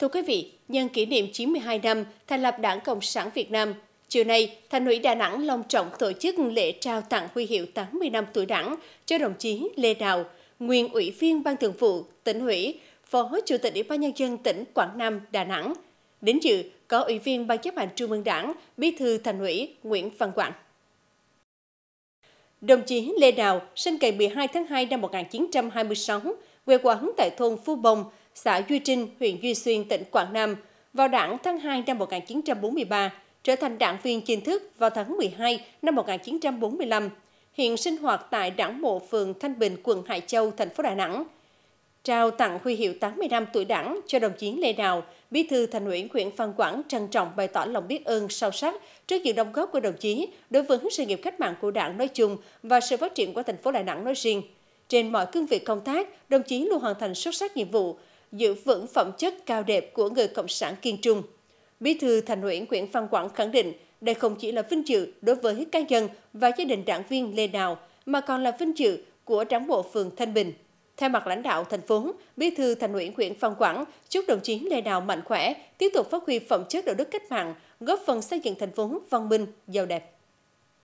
Thưa quý vị, nhân kỷ niệm 92 năm thành lập Đảng Cộng sản Việt Nam, chiều nay, Thành ủy Đà Nẵng long trọng tổ chức lễ trao tặng huy hiệu 80 năm tuổi Đảng cho đồng chí Lê Đào, nguyên ủy viên Ban Thường vụ tỉnh ủy, Phó Chủ tịch Ủy ban nhân dân tỉnh Quảng Nam, Đà Nẵng. Đến dự có Ủy viên Ban chấp hành Trung ương Đảng, Bí thư Thành ủy Nguyễn Văn Quảng. Đồng chí Lê Đào sinh ngày 12 tháng 2 năm 1926, quê quán tại thôn Phú Bồng xã Duy Trinh, huyện Duy Xuyên, tỉnh Quảng Nam vào đảng tháng 2 năm 1943, trở thành đảng viên chính thức vào tháng 12 năm 1945. Hiện sinh hoạt tại đảng bộ phường Thanh Bình, quận Hải Châu, thành phố Đà Nẵng. Trao tặng huy hiệu 80 năm tuổi đảng cho đồng chí Lê Đào, bí thư thành ủy huyện Phan Quảng trân trọng bày tỏ lòng biết ơn sâu sắc trước những đóng góp của đồng chí đối với sự nghiệp cách mạng của đảng nói chung và sự phát triển của thành phố Đà Nẵng nói riêng. Trên mọi cương vị công tác, đồng chí luôn hoàn thành xuất sắc nhiệm vụ, giữ vững phẩm chất cao đẹp của người Cộng sản kiên trung. Bí thư Thành ủy Nguyễn Văn Quảng khẳng định đây không chỉ là vinh dự đối với cá nhân và gia đình đảng viên Lê Đào, mà còn là vinh dự của cán bộ phường Thanh Bình. Theo mặt lãnh đạo thành phố, Bí thư Thành ủy Nguyễn Văn Quảng chúc đồng chí Lê Đào mạnh khỏe, tiếp tục phát huy phẩm chất đạo đức cách mạng, góp phần xây dựng thành phố văn minh, giàu đẹp.